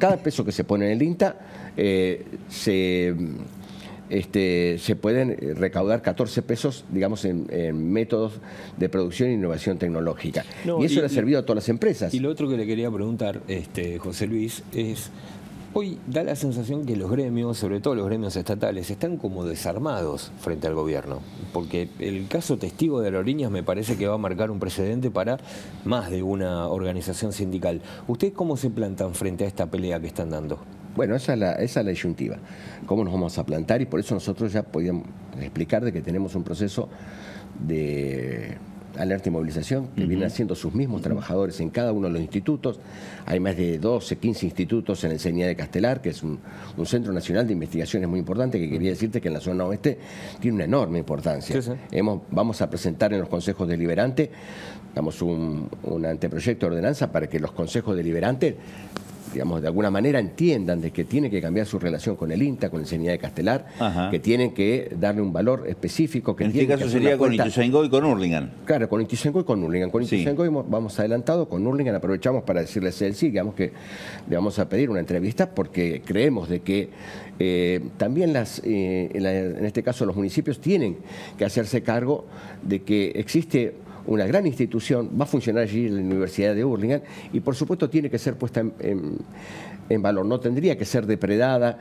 cada peso que se pone en el INTA eh, se, este, se pueden recaudar 14 pesos, digamos, en, métodos de producción e innovación tecnológica. y eso le ha servido a todas las empresas. Y lo otro que le quería preguntar, este, José Luis, es Hoy da la sensación que los gremios, sobre todo los gremios estatales, están como desarmados frente al gobierno, porque el caso testigo de Aerolíneas me parece que va a marcar un precedente para más de una organización sindical. ¿Ustedes cómo se plantan frente a esta pelea que están dando? Bueno, esa es, la, esa la disyuntiva. ¿Cómo nos vamos a plantar? Y por eso nosotros ya podíamos explicar de que tenemos un proceso de alerta y movilización que vienen haciendo sus mismos trabajadores en cada uno de los institutos. Hay más de 12, 15 institutos en el de Castelar, que es un, centro nacional de investigaciones muy importante, que quería decirte que en la zona oeste tiene una enorme importancia. Hemos, vamos a presentar en los consejos deliberantes, damos un, un anteproyecto de ordenanza para que los consejos deliberantes digamos, de alguna manera entiendan de que tiene que cambiar su relación con el INTA, con el Senado de Castelar, que tienen que darle un valor específico. Que en este caso sería con Ituzaingó y con Urlingan. Claro, con Ituzaingó y con Urlingan. Con Ituzaingó vamos adelantado, con Urlingan aprovechamos para decirles el sí, digamos que le vamos a pedir una entrevista porque creemos de que eh, también las, eh, en este caso los municipios tienen que hacerse cargo de que existe una gran institución, va a funcionar allí la Universidad de Burlingame y por supuesto tiene que ser puesta en valor, no tendría que ser depredada.